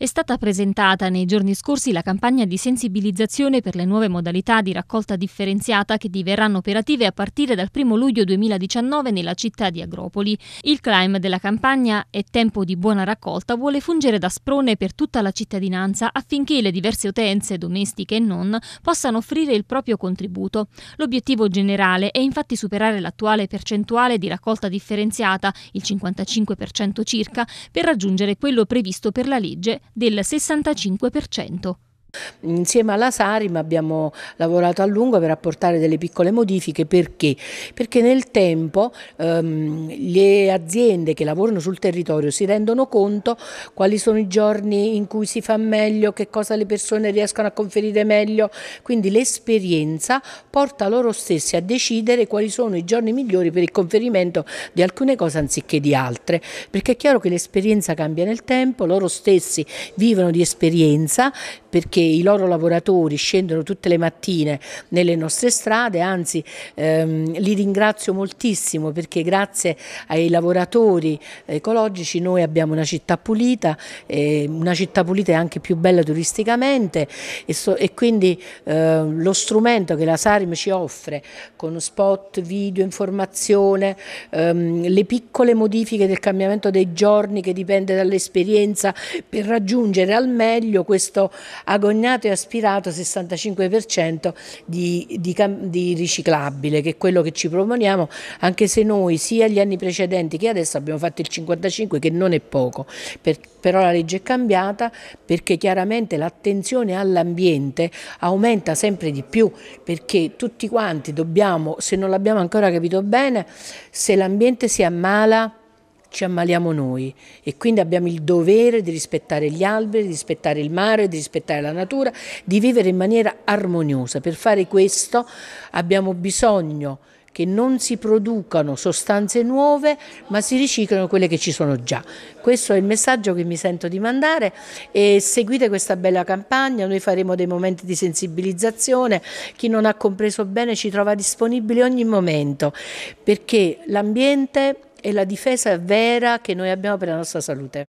È stata presentata nei giorni scorsi la campagna di sensibilizzazione per le nuove modalità di raccolta differenziata che diverranno operative a partire dal 1 luglio 2019 nella città di Agropoli. Il climb della campagna è tempo di buona raccolta vuole fungere da sprone per tutta la cittadinanza affinché le diverse utenze, domestiche e non, possano offrire il proprio contributo. L'obiettivo generale è infatti superare l'attuale percentuale di raccolta differenziata, il 55% circa, per raggiungere quello previsto per la legge del 65%. Insieme alla Sarim abbiamo lavorato a lungo per apportare delle piccole modifiche perché? Perché nel tempo ehm, le aziende che lavorano sul territorio si rendono conto quali sono i giorni in cui si fa meglio, che cosa le persone riescono a conferire meglio, quindi l'esperienza porta loro stessi a decidere quali sono i giorni migliori per il conferimento di alcune cose anziché di altre, perché è chiaro che l'esperienza cambia nel tempo, loro stessi vivono di esperienza perché che i loro lavoratori scendono tutte le mattine nelle nostre strade, anzi ehm, li ringrazio moltissimo perché grazie ai lavoratori ecologici noi abbiamo una città pulita, eh, una città pulita è anche più bella turisticamente e, so, e quindi eh, lo strumento che la Sarim ci offre con spot, video, informazione, ehm, le piccole modifiche del cambiamento dei giorni che dipende dall'esperienza per raggiungere al meglio questo agonismo agognato e aspirato 65% di, di, di riciclabile, che è quello che ci proponiamo, anche se noi sia gli anni precedenti che adesso abbiamo fatto il 55, che non è poco, per, però la legge è cambiata perché chiaramente l'attenzione all'ambiente aumenta sempre di più, perché tutti quanti dobbiamo, se non l'abbiamo ancora capito bene, se l'ambiente si ammala ci ammaliamo noi e quindi abbiamo il dovere di rispettare gli alberi, di rispettare il mare, di rispettare la natura, di vivere in maniera armoniosa. Per fare questo abbiamo bisogno che non si producano sostanze nuove ma si riciclano quelle che ci sono già. Questo è il messaggio che mi sento di mandare e seguite questa bella campagna, noi faremo dei momenti di sensibilizzazione, chi non ha compreso bene ci trova disponibili ogni momento perché l'ambiente è la difesa vera che noi abbiamo per la nostra salute.